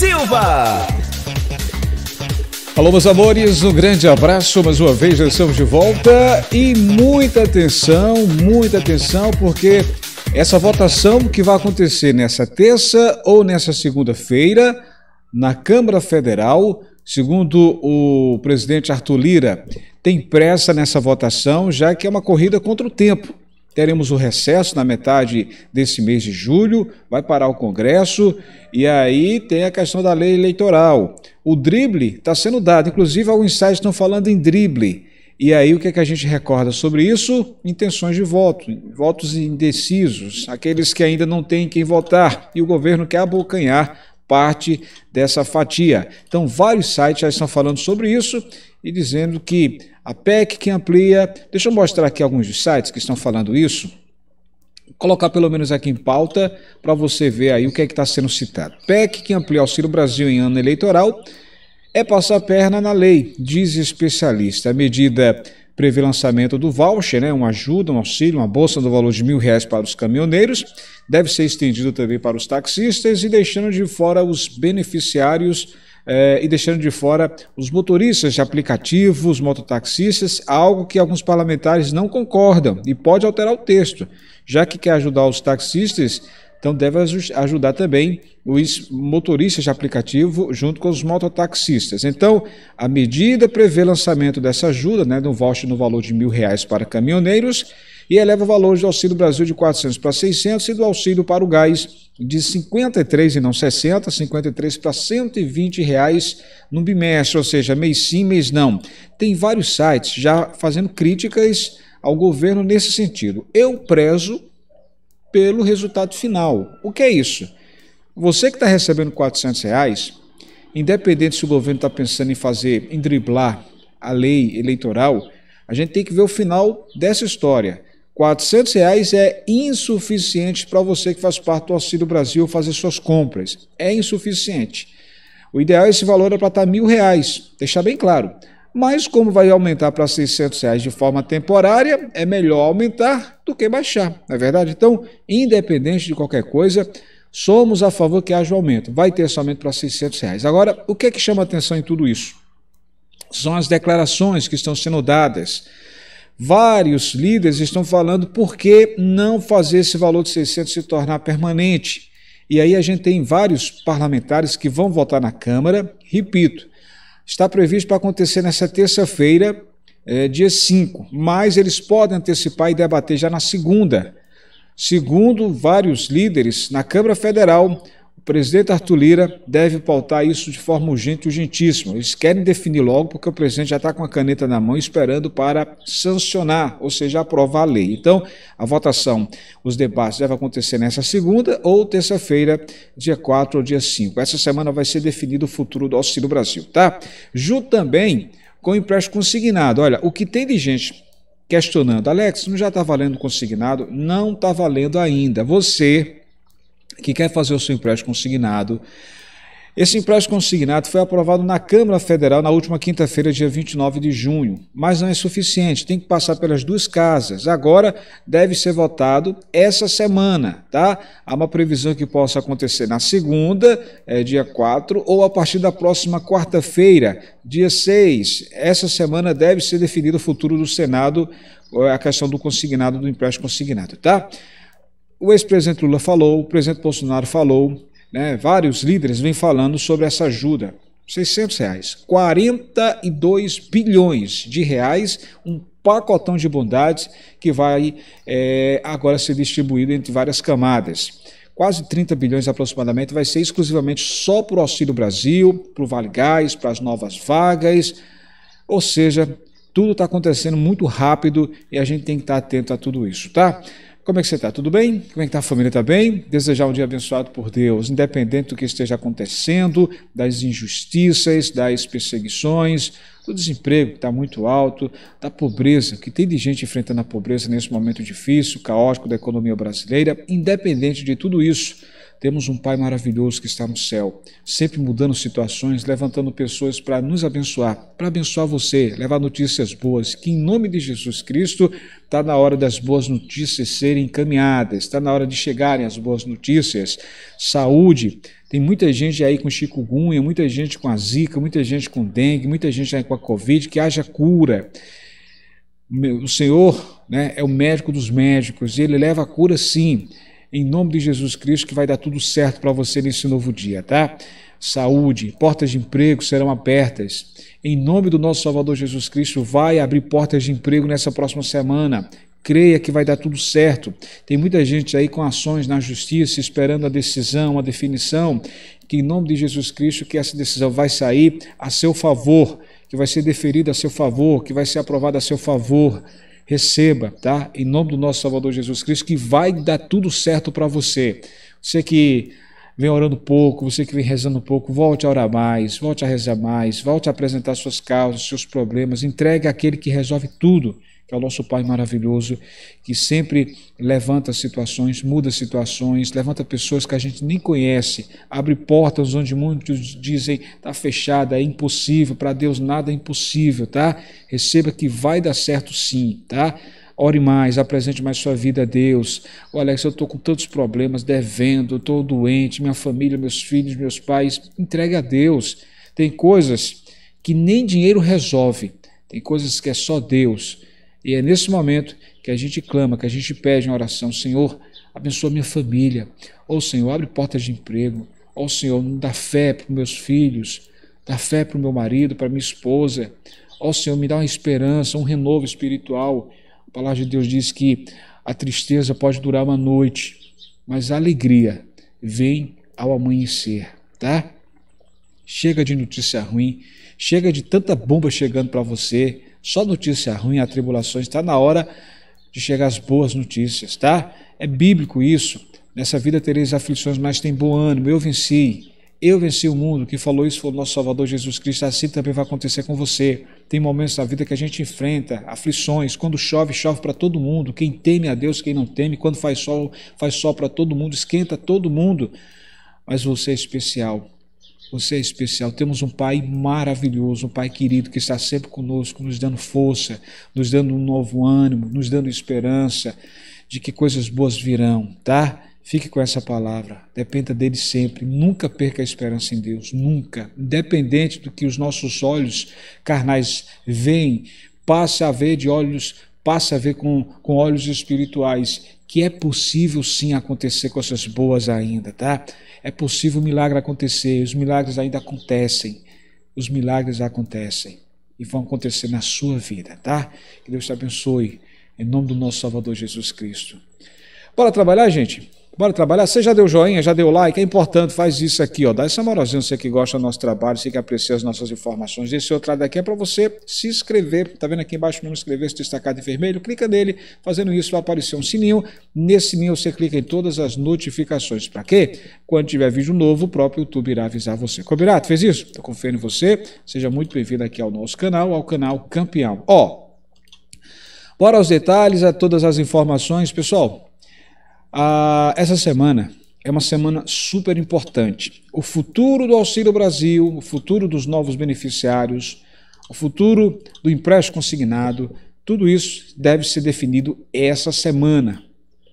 Silva. Alô, meus amores, um grande abraço mais uma vez, já estamos de volta e muita atenção, muita atenção, porque essa votação que vai acontecer nessa terça ou nessa segunda-feira na Câmara Federal, segundo o presidente Arthur Lira, tem pressa nessa votação, já que é uma corrida contra o tempo. Teremos o recesso na metade desse mês de julho, vai parar o Congresso, e aí tem a questão da lei eleitoral. O drible está sendo dado, inclusive alguns sites estão falando em drible. E aí o que, é que a gente recorda sobre isso? Intenções de voto, votos indecisos, aqueles que ainda não têm quem votar, e o governo quer abocanhar parte dessa fatia. Então, vários sites já estão falando sobre isso e dizendo que a PEC que amplia. Deixa eu mostrar aqui alguns dos sites que estão falando isso. Vou colocar pelo menos aqui em pauta para você ver aí o que é que está sendo citado. PEC que amplia Auxílio Brasil em ano eleitoral é passar perna na lei, diz especialista. A medida prevê lançamento do voucher, né, uma ajuda, um auxílio, uma bolsa do valor de mil reais para os caminhoneiros, deve ser estendido também para os taxistas e deixando de fora os beneficiários eh, e deixando de fora os motoristas de aplicativos, mototaxistas, algo que alguns parlamentares não concordam e pode alterar o texto. Já que quer ajudar os taxistas, então deve ajudar também os motoristas de aplicativo junto com os mototaxistas. Então, a medida prevê lançamento dessa ajuda, né, de um voucher no valor de mil reais para caminhoneiros e eleva o valor do Auxílio Brasil de 400 para 600 e do auxílio para o gás de 53 e não 60, 53 para 120 reais no bimestre, ou seja, mês sim, mês não. Tem vários sites já fazendo críticas ao governo nesse sentido. Eu prezo pelo resultado final. O que é isso? Você que está recebendo 400 reais, independente se o governo está pensando em fazer, em driblar a lei eleitoral, a gente tem que ver o final dessa história. 400 reais é insuficiente para você que faz parte do Auxílio Brasil fazer suas compras. É insuficiente. O ideal é esse valor é para estar tá mil reais, deixar bem claro. Mas como vai aumentar para 600 reais de forma temporária, é melhor aumentar do que baixar, não é verdade? Então, independente de qualquer coisa, somos a favor que haja um aumento. Vai ter esse aumento para 600 reais. Agora, o que é que chama atenção em tudo isso? São as declarações que estão sendo dadas Vários líderes estão falando por que não fazer esse valor de 600 se tornar permanente. E aí a gente tem vários parlamentares que vão votar na Câmara. Repito, está previsto para acontecer nessa terça-feira, é, dia 5, mas eles podem antecipar e debater já na segunda. Segundo vários líderes na Câmara Federal, o presidente Arthur Lira deve pautar isso de forma urgente e urgentíssima. Eles querem definir logo, porque o presidente já está com a caneta na mão esperando para sancionar, ou seja, aprovar a lei. Então, a votação, os debates devem acontecer nessa segunda ou terça-feira, dia 4 ou dia 5. Essa semana vai ser definido o futuro do Auxílio Brasil, tá? Junto também com o empréstimo consignado. Olha, o que tem de gente questionando, Alex, não já está valendo consignado? Não está valendo ainda. Você que quer fazer o seu empréstimo consignado. Esse empréstimo consignado foi aprovado na Câmara Federal na última quinta-feira, dia 29 de junho, mas não é suficiente, tem que passar pelas duas casas. Agora deve ser votado essa semana, tá? Há uma previsão que possa acontecer na segunda, é, dia 4, ou a partir da próxima quarta-feira, dia 6. Essa semana deve ser definido o futuro do Senado, é, a questão do consignado, do empréstimo consignado, tá? o ex-presidente Lula falou, o presidente Bolsonaro falou, né, vários líderes vêm falando sobre essa ajuda. 600 reais, 42 bilhões de reais, um pacotão de bondades que vai é, agora ser distribuído entre várias camadas. Quase 30 bilhões aproximadamente vai ser exclusivamente só para o Auxílio Brasil, para o Vale Gás, para as novas vagas. Ou seja, tudo está acontecendo muito rápido e a gente tem que estar tá atento a tudo isso, tá? Como é que você está? Tudo bem? Como é que está a família? Está bem? Desejar um dia abençoado por Deus, independente do que esteja acontecendo, das injustiças, das perseguições, do desemprego que está muito alto, da pobreza, que tem de gente enfrentando a pobreza nesse momento difícil, caótico da economia brasileira, independente de tudo isso temos um Pai maravilhoso que está no céu, sempre mudando situações, levantando pessoas para nos abençoar, para abençoar você, levar notícias boas, que em nome de Jesus Cristo está na hora das boas notícias serem encaminhadas, está na hora de chegarem as boas notícias. Saúde, tem muita gente aí com chikungunya, muita gente com a zika, muita gente com dengue, muita gente aí com a covid, que haja cura. O Senhor né, é o médico dos médicos, e ele leva a cura sim em nome de Jesus Cristo, que vai dar tudo certo para você nesse novo dia, tá? Saúde, portas de emprego serão abertas. Em nome do nosso Salvador Jesus Cristo, vai abrir portas de emprego nessa próxima semana creia que vai dar tudo certo. Tem muita gente aí com ações na justiça, esperando a decisão, a definição, que em nome de Jesus Cristo que essa decisão vai sair a seu favor, que vai ser deferida a seu favor, que vai ser aprovada a seu favor receba, tá? Em nome do nosso Salvador Jesus Cristo, que vai dar tudo certo para você. Você que vem orando pouco, você que vem rezando pouco, volte a orar mais, volte a rezar mais, volte a apresentar suas causas, seus problemas, entregue àquele que resolve tudo. É o nosso Pai maravilhoso, que sempre levanta situações, muda situações, levanta pessoas que a gente nem conhece, abre portas onde muitos dizem está fechada, é impossível, para Deus nada é impossível, tá? Receba que vai dar certo sim, tá? Ore mais, apresente mais sua vida a Deus. o Alex eu estou com tantos problemas, devendo, estou doente, minha família, meus filhos, meus pais. Entregue a Deus. Tem coisas que nem dinheiro resolve, tem coisas que é só Deus. E é nesse momento que a gente clama, que a gente pede uma oração: Senhor, abençoa minha família. Ou Senhor, abre portas de emprego. Ou Senhor, dá fé para meus filhos, dá fé para o meu marido, para minha esposa. Ó Senhor, me dá uma esperança, um renovo espiritual. A palavra de Deus diz que a tristeza pode durar uma noite, mas a alegria vem ao amanhecer, tá? Chega de notícia ruim, chega de tanta bomba chegando para você, só notícia ruim, atribulações. Está na hora de chegar as boas notícias, tá? É bíblico isso. Nessa vida tereis aflições, mas tem bom ânimo. Eu venci. Eu venci o mundo. Quem falou isso foi o nosso Salvador Jesus Cristo. Assim também vai acontecer com você. Tem momentos da vida que a gente enfrenta aflições. Quando chove, chove para todo mundo. Quem teme a Deus, quem não teme. Quando faz sol, faz sol para todo mundo. Esquenta todo mundo. Mas você é especial. Você é especial. Temos um Pai maravilhoso, um Pai querido que está sempre conosco, nos dando força, nos dando um novo ânimo, nos dando esperança de que coisas boas virão, tá? Fique com essa palavra. Dependa dele sempre. Nunca perca a esperança em Deus, nunca. Independente do que os nossos olhos carnais veem, passe a ver de olhos Passa a ver com, com olhos espirituais, que é possível sim acontecer coisas boas ainda, tá? É possível o milagre acontecer, os milagres ainda acontecem, os milagres acontecem e vão acontecer na sua vida, tá? Que Deus te abençoe, em nome do nosso Salvador Jesus Cristo. Bora trabalhar, gente? Bora trabalhar? Você já deu joinha, já deu like? É importante, faz isso aqui, ó. Dá essa moralzinha, você que gosta do nosso trabalho, você que aprecia as nossas informações. Esse outro lado aqui é para você se inscrever. Tá vendo aqui embaixo o inscrever-se destacado em vermelho? Clica nele. Fazendo isso, vai aparecer um sininho. Nesse sininho você clica em todas as notificações. Para quê? Quando tiver vídeo novo, o próprio YouTube irá avisar você. Combinado? Fez isso? Estou confiando em você. Seja muito bem-vindo aqui ao nosso canal, ao canal Campeão. Ó, bora aos detalhes, a todas as informações. Pessoal, ah, essa semana é uma semana super importante. O futuro do Auxílio Brasil, o futuro dos novos beneficiários, o futuro do empréstimo consignado, tudo isso deve ser definido essa semana.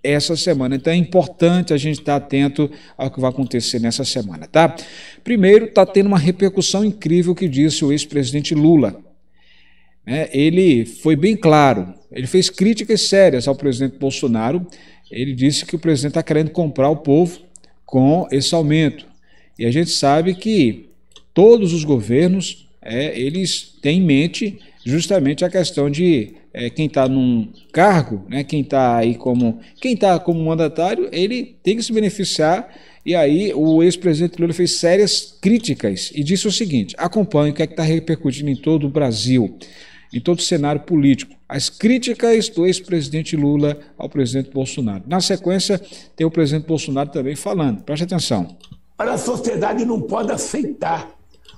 Essa semana. Então é importante a gente estar atento ao que vai acontecer nessa semana, tá? Primeiro, está tendo uma repercussão incrível que disse o ex-presidente Lula. É, ele foi bem claro, ele fez críticas sérias ao presidente Bolsonaro ele disse que o presidente está querendo comprar o povo com esse aumento. E a gente sabe que todos os governos é, eles têm em mente justamente a questão de é, quem está num cargo, né, quem está aí como quem está como mandatário, ele tem que se beneficiar. E aí o ex-presidente Lula fez sérias críticas e disse o seguinte: acompanhe o que é está repercutindo em todo o Brasil, em todo o cenário político as críticas do ex-presidente Lula ao presidente Bolsonaro. Na sequência, tem o presidente Bolsonaro também falando. Preste atenção. a sociedade não pode aceitar.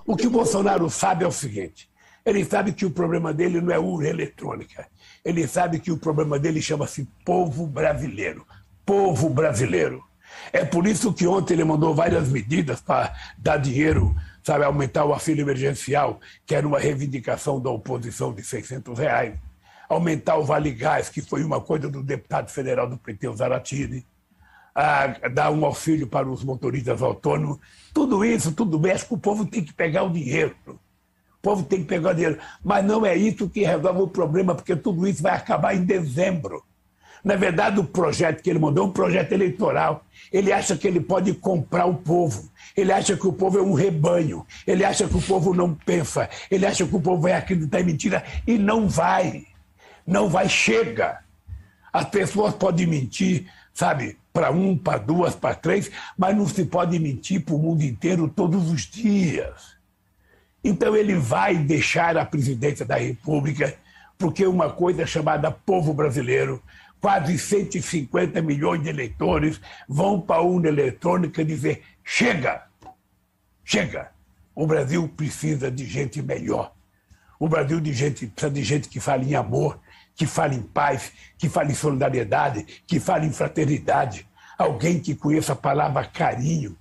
O que o Bolsonaro sabe é o seguinte: ele sabe que o problema dele não é urna eletrônica. Ele sabe que o problema dele chama-se povo brasileiro. Povo brasileiro. É por isso que ontem ele mandou várias medidas para dar dinheiro, sabe, aumentar o auxílio emergencial, que era uma reivindicação da oposição de 600 reais aumentar o Vale Gás, que foi uma coisa do deputado federal do PT, o Zaratini, dar um auxílio para os motoristas autônomos. Tudo isso, tudo bem que o povo tem que pegar o dinheiro. O povo tem que pegar o dinheiro. Mas não é isso que resolve o problema, porque tudo isso vai acabar em dezembro. Na verdade, o projeto que ele mandou é um projeto eleitoral. Ele acha que ele pode comprar o povo. Ele acha que o povo é um rebanho. Ele acha que o povo não pensa. Ele acha que o povo vai acreditar em mentira e não vai não vai chegar. As pessoas podem mentir, sabe, para um, para duas, para três, mas não se pode mentir para o mundo inteiro todos os dias. Então ele vai deixar a presidência da República, porque uma coisa chamada povo brasileiro, quase 150 milhões de eleitores vão para a urna eletrônica dizer: chega, chega. O Brasil precisa de gente melhor. O Brasil de gente, precisa de gente que fale em amor, que fale em paz, que fale em solidariedade, que fale em fraternidade. Alguém que conheça a palavra carinho,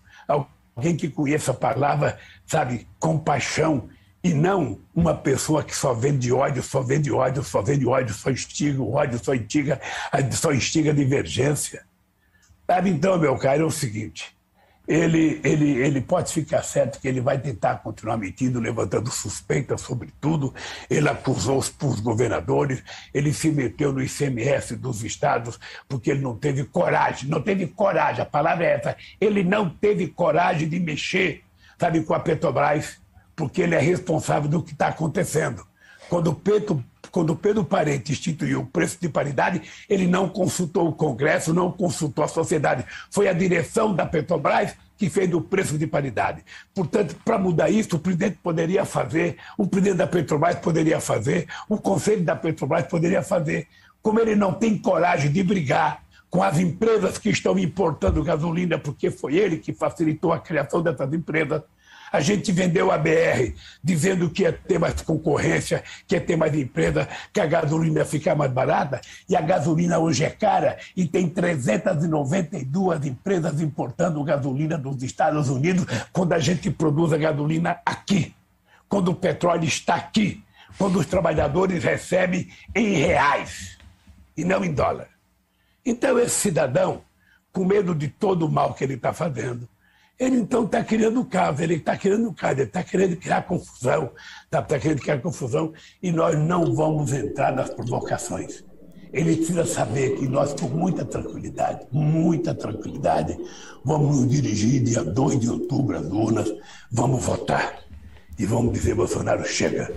alguém que conheça a palavra, sabe, compaixão, e não uma pessoa que só vende ódio, só vende ódio, só vende ódio, só instiga o ódio, só instiga, só instiga a divergência. Sabe, então, meu caro, é o seguinte: ele, ele, ele pode ficar certo que ele vai tentar continuar metido, levantando suspeitas sobre tudo. Ele acusou os, os governadores, ele se meteu no ICMS dos estados porque ele não teve coragem, não teve coragem, a palavra é essa, ele não teve coragem de mexer, sabe, com a Petrobras, porque ele é responsável do que está acontecendo. Quando o Petro quando Pedro Parente instituiu o preço de paridade, ele não consultou o Congresso, não consultou a sociedade. Foi a direção da Petrobras que fez o preço de paridade. Portanto, para mudar isso, o presidente poderia fazer, o presidente da Petrobras poderia fazer, o conselho da Petrobras poderia fazer. Como ele não tem coragem de brigar com as empresas que estão importando gasolina, porque foi ele que facilitou a criação dessas empresas, a gente vendeu a BR dizendo que ia ter mais concorrência, que ia ter mais empresa, que a gasolina ia ficar mais barata, e a gasolina hoje é cara e tem 392 empresas importando gasolina dos Estados Unidos quando a gente produz a gasolina aqui, quando o petróleo está aqui, quando os trabalhadores recebem em reais e não em dólar. Então, esse cidadão, com medo de todo o mal que ele está fazendo, ele então está criando caos, ele está criando caos, ele está querendo criar confusão, está tá querendo criar confusão e nós não vamos entrar nas provocações. Ele precisa saber que nós, com muita tranquilidade, muita tranquilidade, vamos nos dirigir dia 2 de outubro às urnas, vamos votar e vamos dizer: Bolsonaro, chega.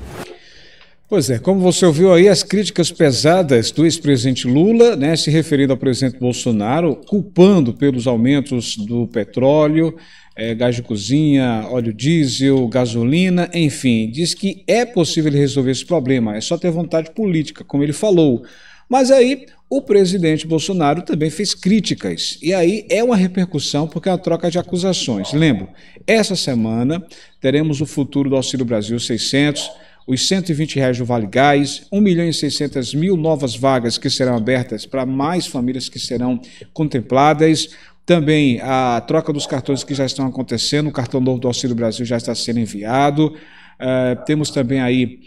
Pois é, como você ouviu aí, as críticas pesadas do ex-presidente Lula, né, se referindo ao presidente Bolsonaro, culpando pelos aumentos do petróleo, é, gás de cozinha, óleo diesel, gasolina, enfim, diz que é possível resolver esse problema, é só ter vontade política, como ele falou. Mas aí o presidente Bolsonaro também fez críticas. E aí é uma repercussão porque é uma troca de acusações. Lembro, essa semana teremos o futuro do Auxílio Brasil 600 os 120 reais do Vale Gás, 1 milhão e 600 mil novas vagas que serão abertas para mais famílias que serão contempladas. Também a troca dos cartões que já estão acontecendo, o cartão novo do Auxílio Brasil já está sendo enviado. Uh, temos também aí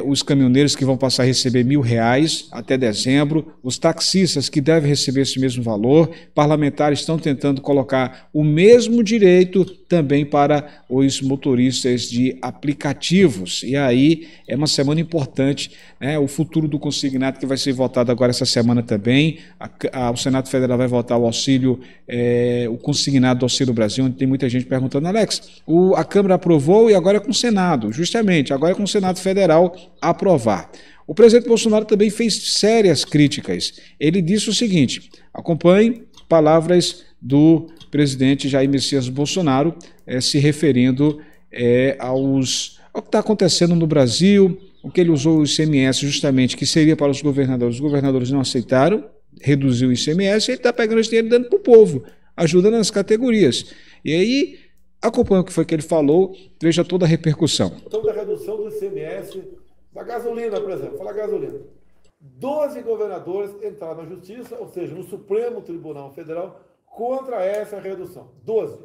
uh, os caminhoneiros que vão passar a receber mil reais até dezembro, os taxistas que devem receber esse mesmo valor, parlamentares estão tentando colocar o mesmo direito também para os motoristas de aplicativos. E aí é uma semana importante, né? o futuro do consignado que vai ser votado agora essa semana também. A, a, o Senado Federal vai votar o auxílio, é, o consignado do Auxílio Brasil, onde tem muita gente perguntando, Alex, o, a Câmara aprovou e agora é com o Senado justamente, agora é com o Senado Federal aprovar. O presidente Bolsonaro também fez sérias críticas. Ele disse o seguinte: acompanhe palavras do presidente Jair Messias Bolsonaro é, se referindo é, aos, ao que está acontecendo no Brasil, o que ele usou o ICMS justamente, que seria para os governadores. Os governadores não aceitaram, reduziu o ICMS, ele está pegando esse dinheiro e dando para o povo, ajuda nas categorias. E aí Acompanhe o que foi que ele falou, veja toda a repercussão. Então, a redução do ICMS, da gasolina, por exemplo, fala gasolina. Doze governadores entraram na justiça, ou seja, no Supremo Tribunal Federal, contra essa redução. Doze.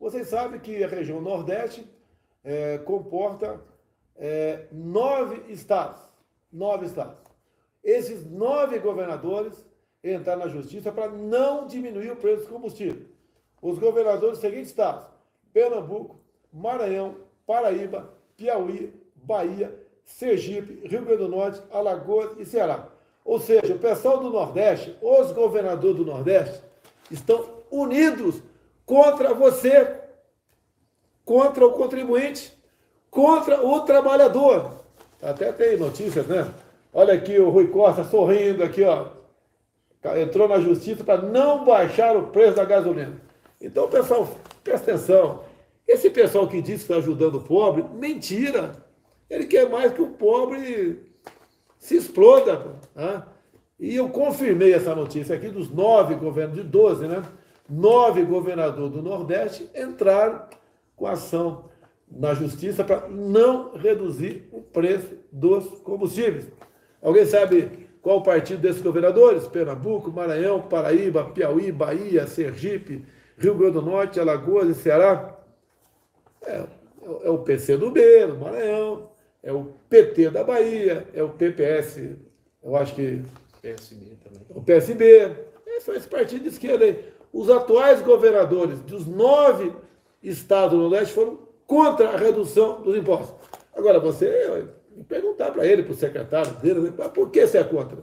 Vocês sabem que a região Nordeste é, comporta é, nove estados. Nove estados. Esses nove governadores entraram na justiça para não diminuir o preço do combustível. Os governadores dos seguintes estados: Pernambuco, Maranhão, Paraíba, Piauí, Bahia, Sergipe, Rio Grande do Norte, Alagoas e Ceará. Ou seja, o pessoal do Nordeste, os governadores do Nordeste, estão unidos contra você, contra o contribuinte, contra o trabalhador. Até tem notícias, né? Olha aqui o Rui Costa sorrindo aqui, ó. Entrou na justiça para não baixar o preço da gasolina. Então, pessoal, Presta atenção. Esse pessoal que diz que está ajudando o pobre, mentira. Ele quer mais que o pobre se exploda. Né? E eu confirmei essa notícia aqui dos nove governos, de 12, né? Nove governadores do Nordeste entraram com ação na justiça para não reduzir o preço dos combustíveis. Alguém sabe qual o partido desses governadores? Pernambuco, Maranhão, Paraíba, Piauí, Bahia, Sergipe, Rio Grande do Norte, Alagoas e Ceará. É, é o PC do B, do Maranhão, é o PT da Bahia, é o PPS, eu acho que. PSB também. O PSB. É só esse partido de esquerda aí. Os atuais governadores dos nove estados do Nordeste foram contra a redução dos impostos. Agora, você perguntar para ele, para o secretário dele, né, por que você é contra?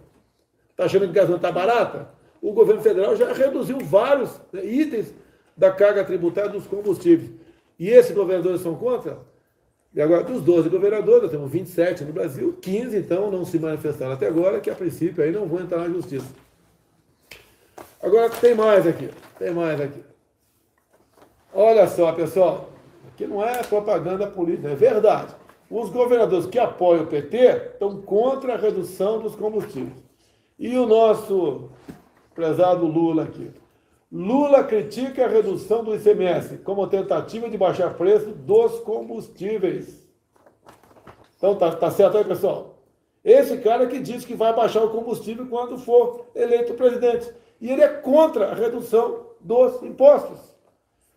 Está achando que o gasolina está barata? o governo federal já reduziu vários né, itens da carga tributária dos combustíveis. E esses governadores são contra? E agora, dos 12 governadores, nós temos 27 no Brasil, 15 então não se manifestaram até agora, que a princípio aí não vão entrar na justiça. Agora tem mais aqui, tem mais aqui. Olha só, pessoal, que não é propaganda política, é verdade. Os governadores que apoiam o PT estão contra a redução dos combustíveis. E o nosso prezado Lula aqui. Lula critica a redução do ICMS como tentativa de baixar preço dos combustíveis. Então, tá, tá certo aí, pessoal? Esse cara que diz que vai baixar o combustível quando for eleito presidente. E ele é contra a redução dos impostos.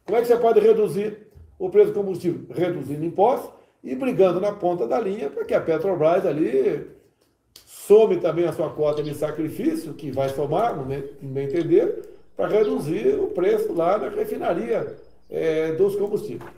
Como é que você pode reduzir o preço do combustível? Reduzindo impostos e brigando na ponta da linha para que a Petrobras ali some também a sua cota de sacrifício, que vai somar, no meu entender, para reduzir o preço lá na refinaria é, dos combustíveis.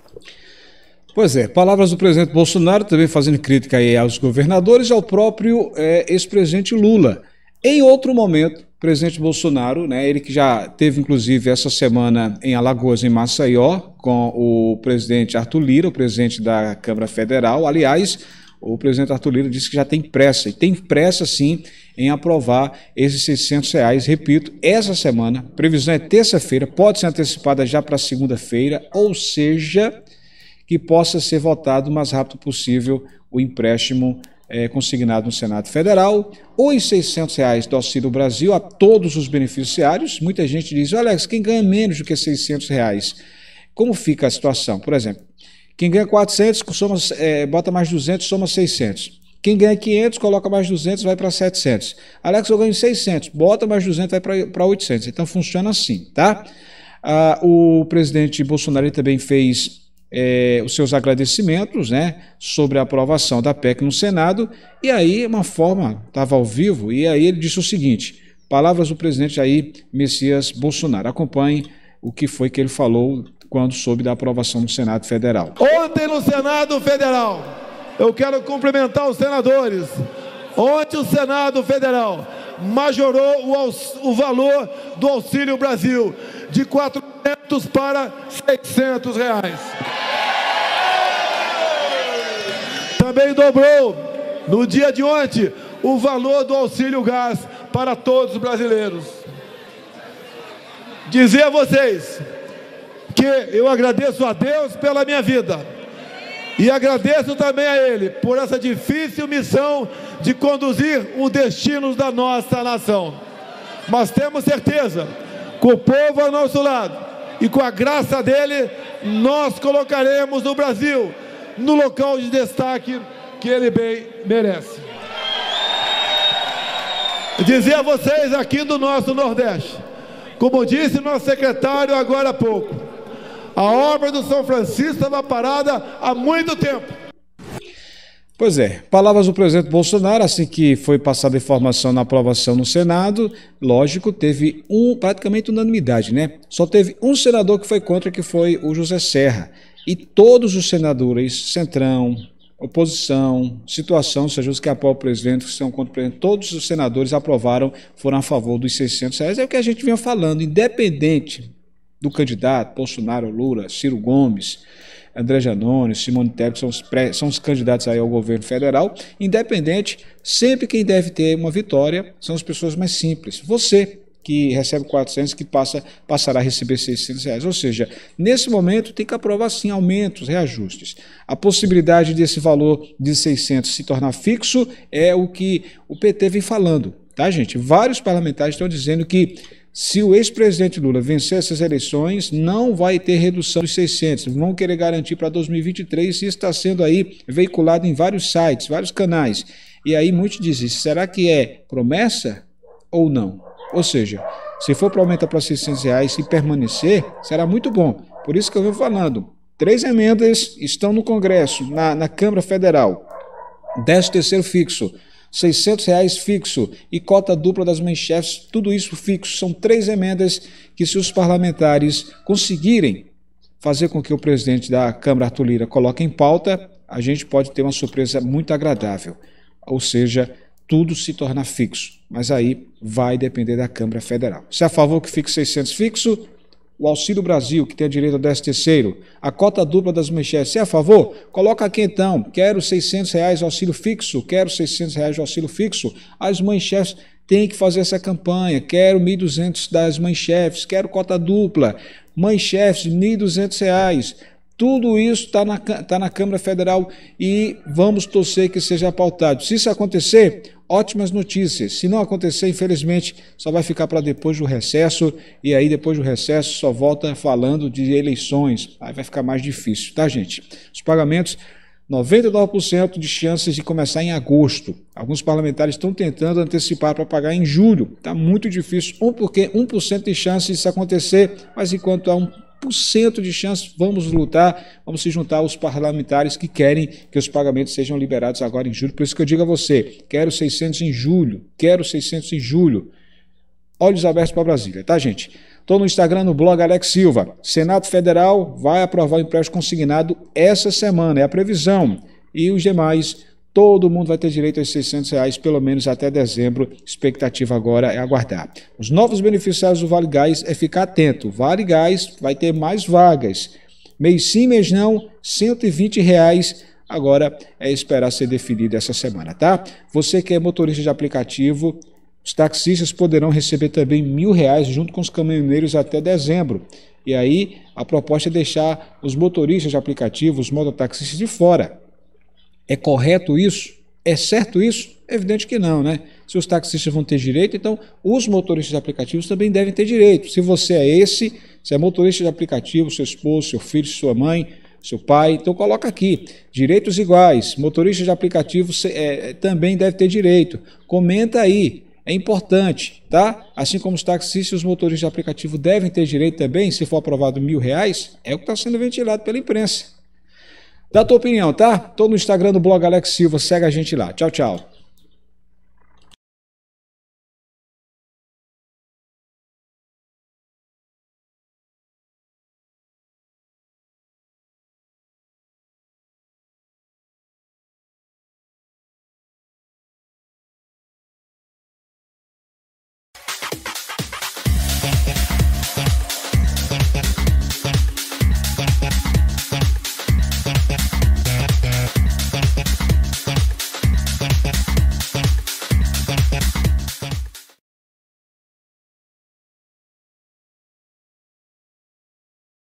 Pois é, palavras do presidente Bolsonaro também fazendo crítica aí aos governadores e ao próprio é, ex-presidente Lula. Em outro momento, o presidente Bolsonaro, né, ele que já teve inclusive essa semana em Alagoas, em Maceió, com o presidente Arthur Lira, o presidente da Câmara Federal, aliás, o presidente Arthur Lira disse que já tem pressa, e tem pressa sim em aprovar esses 600 reais, repito, essa semana. Previsão é terça-feira, pode ser antecipada já para segunda-feira, ou seja, que possa ser votado o mais rápido possível o empréstimo é, consignado no Senado Federal, ou em 600 reais do Auxílio Brasil a todos os beneficiários. Muita gente diz, Alex, quem ganha menos do que 600 reais? Como fica a situação? Por exemplo, quem ganha 400, soma, é, bota mais 200, soma 600. Quem ganha 500, coloca mais 200, vai para 700. Alex, eu ganho 600, bota mais 200, vai para 800. Então funciona assim, tá? Ah, o presidente Bolsonaro também fez é, os seus agradecimentos né, sobre a aprovação da PEC no Senado. E aí, uma forma, estava ao vivo, e aí ele disse o seguinte: palavras do presidente aí, Messias Bolsonaro. Acompanhe o que foi que ele falou quando soube da aprovação no Senado Federal. Ontem no Senado Federal, eu quero cumprimentar os senadores. Ontem o Senado Federal majorou o, o valor do Auxílio Brasil de 400 para 600 reais. Também dobrou, no dia de ontem, o valor do auxílio gás para todos os brasileiros. Dizer a vocês que eu agradeço a Deus pela minha vida. E agradeço também a Ele por essa difícil missão de conduzir o destino da nossa nação. Mas temos certeza, com o povo ao nosso lado e com a graça dele, nós colocaremos o Brasil no local de destaque que ele bem merece. Dizia a vocês aqui do nosso Nordeste, como disse nosso secretário agora há pouco, a obra do São Francisco estava parada há muito tempo. Pois é, palavras do presidente Bolsonaro, assim que foi passada a informação na aprovação no Senado, lógico, teve um, praticamente unanimidade, né? Só teve um senador que foi contra, que foi o José Serra. E todos os senadores, Centrão, oposição, situação, seja, os que apoiam o presidente, que são contra o presidente, todos os senadores aprovaram, foram a favor dos 600 reais. É o que a gente vinha falando, independente do candidato, Bolsonaro, Lula, Ciro Gomes, André Janone, Simone Tebet, são, os pré, são os candidatos aí ao governo federal. Independente, sempre quem deve ter uma vitória são as pessoas mais simples. Você que recebe 400, que passa, passará a receber 600 reais. Ou seja, nesse momento tem que aprovar sim aumentos, reajustes. A possibilidade desse valor de 600 se tornar fixo é o que o PT vem falando. Tá, gente? Vários parlamentares estão dizendo que se o ex-presidente Lula vencer essas eleições, não vai ter redução dos 600. Vão querer garantir para 2023 e está sendo aí veiculado em vários sites, vários canais. E aí muitos dizem, será que é promessa ou não? Ou seja, se for para aumentar para 600 reais e permanecer, será muito bom. Por isso que eu venho falando, três emendas estão no Congresso, na, na Câmara Federal. 13 terceiro fixo, 600 reais fixo e cota dupla das manchefes, tudo isso fixo. São três emendas que, se os parlamentares conseguirem fazer com que o presidente da Câmara, Arthur Lira, coloque em pauta, a gente pode ter uma surpresa muito agradável. Ou seja, tudo se torna fixo. Mas aí vai depender da Câmara Federal. Se é a favor que fique 600 fixo, o Auxílio Brasil, que tem a direito a terceiro, a cota dupla das manchetes, você é a favor? Coloca aqui então, quero 600 reais de auxílio fixo, quero 600 reais de auxílio fixo. As manchetes têm que fazer essa campanha, quero 1.200 das manchetes, quero cota dupla, manchetes, 1.200 reais. Tudo isso está na, tá na Câmara Federal e vamos torcer que seja pautado. Se isso acontecer, ótimas notícias. Se não acontecer, infelizmente, só vai ficar para depois do recesso e aí depois do recesso só volta falando de eleições. Aí vai ficar mais difícil, tá, gente? Os pagamentos 99% de chances de começar em agosto. Alguns parlamentares estão tentando antecipar para pagar em julho. Está muito difícil, um porque 1% de chance disso acontecer, mas enquanto há um cento de chance, vamos lutar, vamos se juntar aos parlamentares que querem que os pagamentos sejam liberados agora em julho. Por isso que eu digo a você, quero 600 em julho, quero 600 em julho. Olhos abertos para Brasília, tá, gente? Estou no Instagram, no blog Alex Silva. Senado Federal vai aprovar o empréstimo consignado essa semana, é a previsão. E os demais Todo mundo vai ter direito aos 600 reais, pelo menos até dezembro. Expectativa agora é aguardar. Os novos beneficiários do Vale Gás é ficar atento. Vale Gás vai ter mais vagas. Mês sim, mês não, 120 reais. Agora é esperar ser definido essa semana, tá? Você que é motorista de aplicativo, os taxistas poderão receber também mil reais junto com os caminhoneiros até dezembro. E aí a proposta é deixar os motoristas de aplicativos, os mototaxistas de fora. É correto isso? É certo isso? É evidente que não, né? Se os taxistas vão ter direito, então os motoristas de aplicativos também devem ter direito. Se você é esse, se é motorista de aplicativo, seu esposo, seu filho, sua mãe, seu pai, então coloca aqui. Direitos iguais, motorista de aplicativo é, é, também deve ter direito. Comenta aí, é importante, tá? Assim como os taxistas, os motoristas de aplicativo devem ter direito também, se for aprovado mil reais, é o que está sendo ventilado pela imprensa. Dá tua opinião, tá? Tô no Instagram do blog Alex Silva, segue a gente lá. Tchau, tchau.